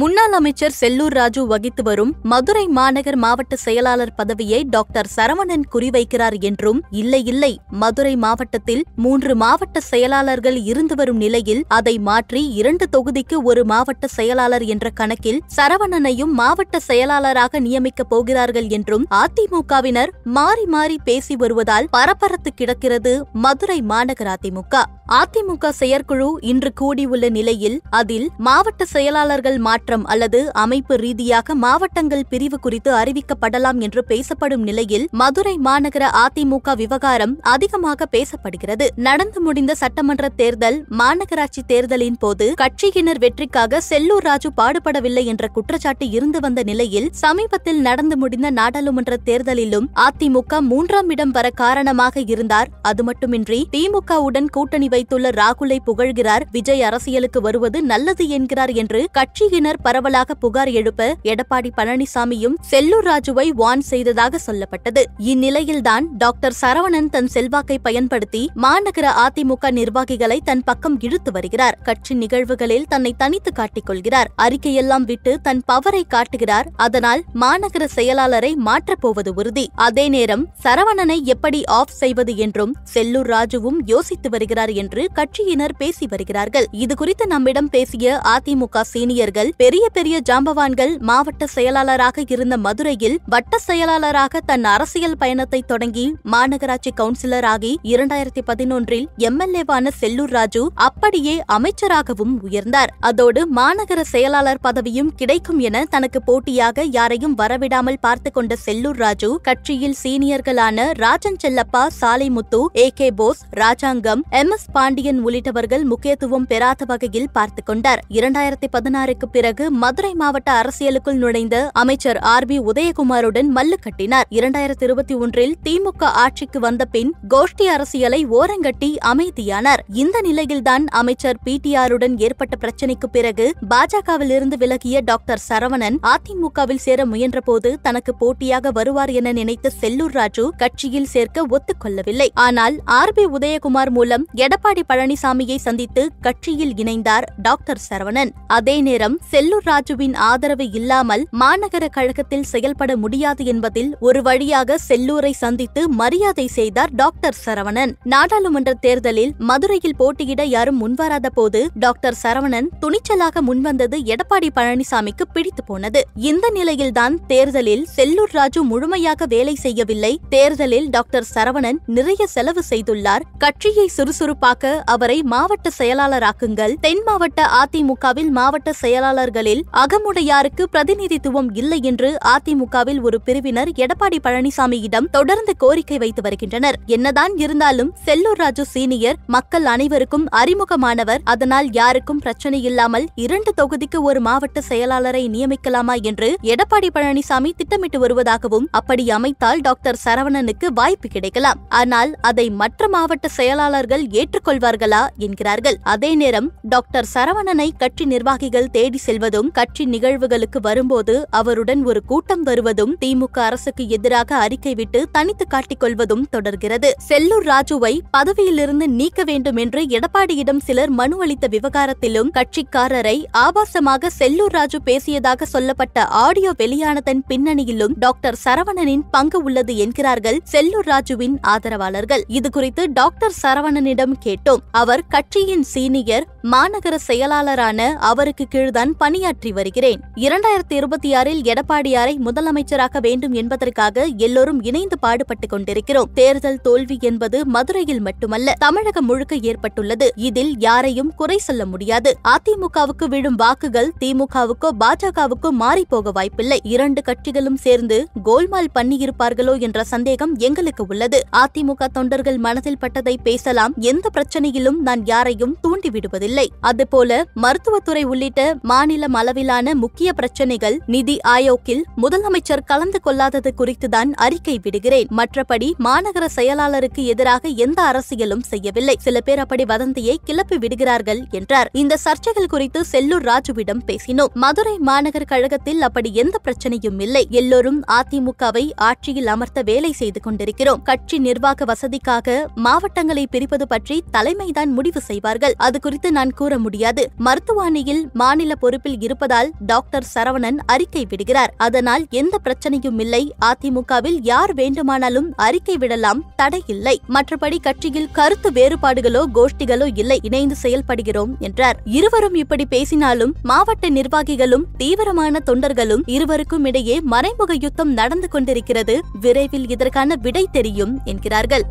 முன்னாள் அமைச்சர் செல்லூர் ராஜு வகித்து வரும் மதுரை மாநகர் மாவட்ட செயலாளர் பதவியை டாக்டர் சரவணன் குறிவைக்கிறார் என்றும் இல்லை இல்லை மதுரை மாவட்டத்தில் மூன்று மாவட்ட செயலாளர்கள் இருந்து வரும் நிலையில் அதை மாற்றி இரண்டு தொகுதிக்கு ஒரு மாவட்ட செயலாளர் என்ற கணக்கில் சரவணனையும் மாவட்ட செயலாளராக நியமிக்கப் போகிறார்கள் என்றும் அதிமுகவினர் மாறி மாறி பேசி வருவதால் பரபரத்து கிடக்கிறது மதுரை மாநகர் அதிமுக அதிமுக செயற்குழு இன்று கூடியுள்ள நிலையில் அதில் மாவட்ட செயலாளர்கள் மாற்ற மாற்றம் அல்லது அமைப்பு ரீதியாக மாவட்டங்கள் பிரிவு குறித்து அறிவிக்கப்படலாம் என்று பேசப்படும் நிலையில் மதுரை மாநகர அதிமுக விவகாரம் அதிகமாக பேசப்படுகிறது நடந்து முடிந்த சட்டமன்ற தேர்தல் மாநகராட்சி தேர்தலின் போது கட்சியினர் வெற்றிக்காக செல்லூர் ராஜு பாடுபடவில்லை என்ற குற்றச்சாட்டு இருந்து வந்த நிலையில் சமீபத்தில் நடந்து முடிந்த நாடாளுமன்ற தேர்தலிலும் அதிமுக மூன்றாம் இடம் வர காரணமாக இருந்தார் அது மட்டுமின்றி திமுகவுடன் கூட்டணி வைத்துள்ள ராகுலை புகழ்கிறார் விஜய் அரசியலுக்கு வருவது நல்லது என்கிறார் என்று கட்சியினர் தரப்பினர் பரவலாக புகார் எழுப்ப எடப்பாடி பழனிசாமியும் செல்லூர் ராஜுவை வான் செய்ததாக சொல்லப்பட்டது இந்நிலையில்தான் டாக்டர் சரவணன் தன் செல்வாக்கை பயன்படுத்தி மாநகர அதிமுக நிர்வாகிகளை தன் பக்கம் இழுத்து வருகிறார் கட்சி நிகழ்வுகளில் தன்னை தனித்து காட்டிக் கொள்கிறார் அறிக்கையெல்லாம் விட்டு தன் பவரை காட்டுகிறார் அதனால் மாநகர செயலாளரை மாற்றப்போவது உறுதி அதே நேரம் சரவணனை எப்படி ஆஃப் செய்வது என்றும் செல்லூர் ராஜுவும் யோசித்து வருகிறார் என்று கட்சியினர் பேசி வருகிறார்கள் இதுகுறித்து நம்மிடம் பேசிய அதிமுக சீனியர்கள் பெரிய பெரிய ஜாம்பவான்கள் மாவட்ட செயலாளராக இருந்த மதுரையில் வட்ட செயலாளராக தன் அரசியல் பயணத்தை தொடங்கி மாநகராட்சி கவுன்சிலராகி இரண்டாயிரத்தி பதினொன்றில் எம்எல்ஏவான செல்லூர் ராஜு அப்படியே அமைச்சராகவும் உயர்ந்தார் அதோடு மாநகர செயலாளர் பதவியும் கிடைக்கும் என தனக்கு போட்டியாக யாரையும் வரவிடாமல் பார்த்து கொண்ட செல்லூர் ராஜு கட்சியில் சீனியர்களான Rajan Chellappa Salaimuthu A K Bose Rajangam M S Pandian உள்ளிட்டவர்கள் முக்கியத்துவம் பெறாத வகையில் பார்த்துக் கொண்டார் இரண்டாயிரத்தி பதினாறுக்கு பிறகு பிறகு மதுரை மாவட்ட அரசியலுக்குள் நுழைந்த அமைச்சர் ஆர் பி உதயகுமாருடன் மல்லு கட்டினார் இரண்டாயிரத்தி இருபத்தி ஒன்றில் திமுக ஆட்சிக்கு வந்த பின் கோஷ்டி அரசியலை ஓரங்கட்டி அமைதியானார் இந்த நிலையில்தான் அமைச்சர் பி டி ஆருடன் ஏற்பட்ட பிரச்சினைக்கு பிறகு பாஜகவில் இருந்து விலகிய டாக்டர் சரவணன் அதிமுகவில் சேர முயன்றபோது தனக்கு போட்டியாக வருவார் என நினைத்த செல்லூர் ராஜு கட்சியில் சேர்க்க ஒத்துக்கொள்ளவில்லை ஆனால் ஆர் பி உதயகுமார் மூலம் எடப்பாடி பழனிசாமியை சந்தித்து கட்சியில் இணைந்தார் டாக்டர் சரவணன் அதே நேரம் செல்லூர் ராஜுவின் ஆதரவு இல்லாமல் மாநகர கழகத்தில் செயல்பட முடியாது என்பதில் ஒரு வழியாக செல்லூரை சந்தித்து மரியாதை செய்தார் டாக்டர் சரவணன் நாடாளுமன்ற தேர்தலில் மதுரையில் போட்டியிட யாரும் முன்வராத போது டாக்டர் சரவணன் துணிச்சலாக முன்வந்தது எடப்பாடி பழனிசாமிக்கு பிடித்து போனது இந்த நிலையில்தான் தேர்தலில் செல்லூர் ராஜு முழுமையாக வேலை செய்யவில்லை தேர்தலில் டாக்டர் சரவணன் நிறைய செலவு செய்துள்ளார் கட்சியை சுறுசுறுப்பாக்க அவரை மாவட்ட செயலாளராக்குங்கள் தென் மாவட்ட அதிமுகவில் மாவட்ட செயலாளர் தொழிலாளர்களில் அகமுடையாருக்கு பிரதிநிதித்துவம் இல்லை என்று அதிமுகவில் ஒரு பிரிவினர் எடப்பாடி பழனிசாமியிடம் தொடர்ந்து கோரிக்கை வைத்து வருகின்றனர் என்னதான் இருந்தாலும் செல்லூர் ராஜு சீனியர் மக்கள் அனைவருக்கும் அறிமுகமானவர் அதனால் யாருக்கும் பிரச்சனை இல்லாமல் இரண்டு தொகுதிக்கு ஒரு மாவட்ட செயலாளரை நியமிக்கலாமா என்று எடப்பாடி பழனிசாமி திட்டமிட்டு வருவதாகவும் அப்படி அமைத்தால் டாக்டர் சரவணனுக்கு வாய்ப்பு கிடைக்கலாம் ஆனால் அதை மற்ற மாவட்ட செயலாளர்கள் ஏற்றுக்கொள்வார்களா என்கிறார்கள் அதே நேரம் டாக்டர் சரவணனை கட்சி நிர்வாகிகள் தேடி செல்ல செல்வதும் கட்சி நிகழ்வுகளுக்கு வரும்போது அவருடன் ஒரு கூட்டம் வருவதும் திமுக அரசுக்கு எதிராக அறிக்கை விட்டு தனித்து காட்டிக்கொள்வதும் தொடர்கிறது செல்லூர் ராஜுவை பதவியிலிருந்து நீக்க வேண்டும் என்று எடப்பாடியிடம் சிலர் மனு அளித்த விவகாரத்திலும் கட்சிக்காரரை ஆபாசமாக செல்லூர் ராஜு பேசியதாக சொல்லப்பட்ட ஆடியோ வெளியானதன் பின்னணியிலும் டாக்டர் சரவணனின் பங்கு உள்ளது என்கிறார்கள் செல்லூர் ராஜுவின் ஆதரவாளர்கள் இதுகுறித்து டாக்டர் சரவணனிடம் கேட்டோம் அவர் கட்சியின் சீனியர் மாநகர செயலாளரான அவருக்கு கீழ்தான் பணியாற்றி வருகிறேன் இரண்டாயிரத்தி இருபத்தி ஆறில் எடப்பாடியாரை முதலமைச்சராக்க வேண்டும் என்பதற்காக எல்லோரும் இணைந்து பாடுபட்டுக் கொண்டிருக்கிறோம் தேர்தல் தோல்வி என்பது மதுரையில் மட்டுமல்ல தமிழகம் முழுக்க ஏற்பட்டுள்ளது இதில் யாரையும் குறை சொல்ல முடியாது அதிமுகவுக்கு விழும் வாக்குகள் திமுகவுக்கோ பாஜகவுக்கோ மாறிப்போக வாய்ப்பில்லை இரண்டு கட்சிகளும் சேர்ந்து கோல்மால் பண்ணியிருப்பார்களோ என்ற சந்தேகம் எங்களுக்கு உள்ளது அதிமுக தொண்டர்கள் மனதில் பட்டதை பேசலாம் எந்த பிரச்சனையிலும் நான் யாரையும் தூண்டிவிடுவதில்லை அதுபோல மருத்துவத்துறை உள்ளிட்ட மாநில மாநிலம் அளவிலான முக்கிய பிரச்சினைகள் நிதி ஆயோக்கில் முதலமைச்சர் கலந்து கொள்ளாதது குறித்துதான் அறிக்கை விடுகிறேன் மற்றபடி மாநகர செயலாளருக்கு எதிராக எந்த அரசியலும் செய்யவில்லை சில பேர் அப்படி வதந்தியை கிளப்பி விடுகிறார்கள் என்றார் இந்த சர்ச்சைகள் குறித்து செல்லூர் ராஜுவிடம் பேசினோம் மதுரை மாநகர கழகத்தில் அப்படி எந்த பிரச்சனையும் இல்லை எல்லோரும் அதிமுகவை ஆட்சியில் அமர்த்த வேலை செய்து கொண்டிருக்கிறோம் கட்சி நிர்வாக வசதிக்காக மாவட்டங்களை பிரிப்பது பற்றி தலைமைதான் முடிவு செய்வார்கள் அது குறித்து நான் கூற முடியாது மருத்துவமனையில் மாநில பொறுப்பு பொறுப்பில் இருப்பதால் டாக்டர் சரவணன் அறிக்கை விடுகிறார் அதனால் எந்த பிரச்சனையும் இல்லை அதிமுகவில் யார் வேண்டுமானாலும் அறிக்கை விடலாம் தடை இல்லை மற்றபடி கட்சியில் கருத்து வேறுபாடுகளோ கோஷ்டிகளோ இல்லை இணைந்து செயல்படுகிறோம் என்றார் இருவரும் இப்படி பேசினாலும் மாவட்ட நிர்வாகிகளும் தீவிரமான தொண்டர்களும் இருவருக்கும் இடையே மறைமுக யுத்தம் நடந்து கொண்டிருக்கிறது விரைவில் இதற்கான விடை தெரியும் என்கிறார்கள்